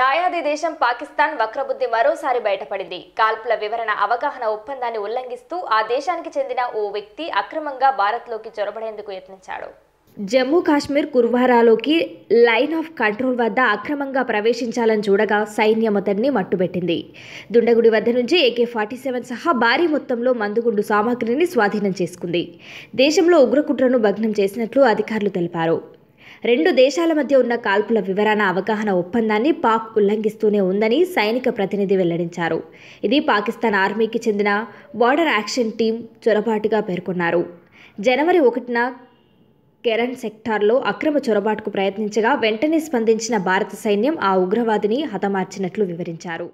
దాయాది దేశం పాకిస్తాన్ వక్రబుద్ధి మరోసారి బయటపడింది కాల్పుల వివరణ అవగాహన ఒప్పందాన్ని ఉల్లంఘిస్తూ ఆ దేశానికి చెందిన ఓ వ్యక్తి అక్రమంగా భారత్లోకి చొరబడేందుకు యత్నించాడు జమ్మూ కాశ్మీర్ కుర్వారాలోకి లైన్ ఆఫ్ కంట్రోల్ వద్ద అక్రమంగా ప్రవేశించాలని చూడగా సైన్యం అతన్ని మట్టుబెట్టింది దుండగుడి వద్ద నుంచి ఏకే ఫార్టీ సెవెన్ సహా భారీ మొత్తంలో మందుగుండు సామాగ్రిని స్వాధీనం చేసుకుంది దేశంలో ఉగ్రకుట్రను భగ్నం చేసినట్లు అధికారులు తెలిపారు రెండు దేశాల మధ్య ఉన్న కాల్పుల వివరణ అవగాహన ఒప్పందాన్ని పాక్ ఉల్లంఘిస్తూనే ఉందని సైనిక ప్రతినిధి వెల్లడించారు ఇది పాకిస్తాన్ ఆర్మీకి చెందిన బార్డర్ యాక్షన్ టీం చొరబాటుగా పేర్కొన్నారు జనవరి ఒకటిన కెరన్ సెక్టార్లో అక్రమ చొరబాటుకు ప్రయత్నించగా వెంటనే స్పందించిన భారత సైన్యం ఆ ఉగ్రవాదిని హతమార్చినట్లు వివరించారు